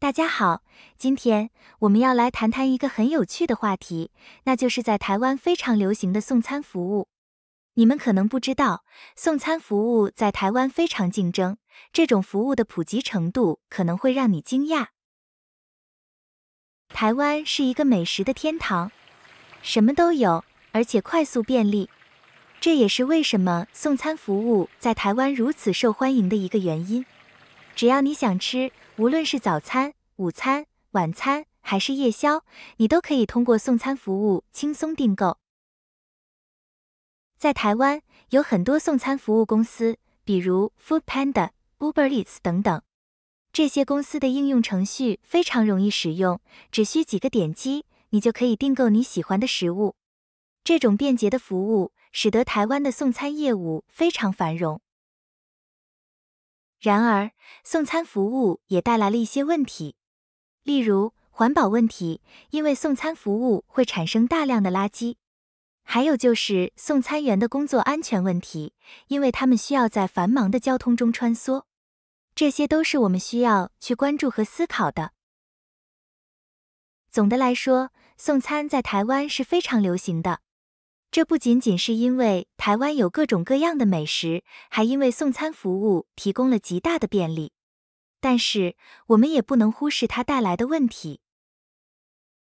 大家好，今天我们要来谈谈一个很有趣的话题，那就是在台湾非常流行的送餐服务。你们可能不知道，送餐服务在台湾非常竞争，这种服务的普及程度可能会让你惊讶。台湾是一个美食的天堂，什么都有，而且快速便利，这也是为什么送餐服务在台湾如此受欢迎的一个原因。只要你想吃，无论是早餐、午餐、晚餐还是夜宵，你都可以通过送餐服务轻松订购。在台湾有很多送餐服务公司，比如 Food Panda、Uber Eats 等等。这些公司的应用程序非常容易使用，只需几个点击，你就可以订购你喜欢的食物。这种便捷的服务使得台湾的送餐业务非常繁荣。然而，送餐服务也带来了一些问题，例如环保问题，因为送餐服务会产生大量的垃圾；还有就是送餐员的工作安全问题，因为他们需要在繁忙的交通中穿梭。这些都是我们需要去关注和思考的。总的来说，送餐在台湾是非常流行的。这不仅仅是因为台湾有各种各样的美食，还因为送餐服务提供了极大的便利。但是，我们也不能忽视它带来的问题。